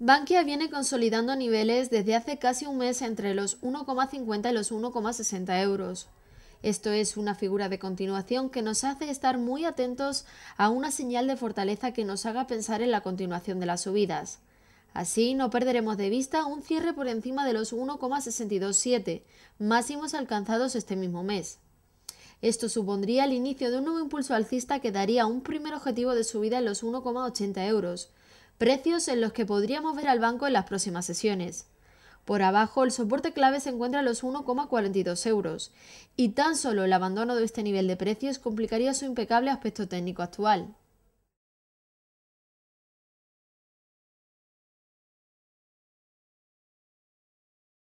Bankia viene consolidando niveles desde hace casi un mes entre los 1,50 y los 1,60 euros. Esto es una figura de continuación que nos hace estar muy atentos a una señal de fortaleza que nos haga pensar en la continuación de las subidas. Así, no perderemos de vista un cierre por encima de los 1,627, máximos alcanzados este mismo mes. Esto supondría el inicio de un nuevo impulso alcista que daría un primer objetivo de subida en los 1,80 euros, precios en los que podríamos ver al banco en las próximas sesiones. Por abajo, el soporte clave se encuentra en los 1,42 euros, y tan solo el abandono de este nivel de precios complicaría su impecable aspecto técnico actual.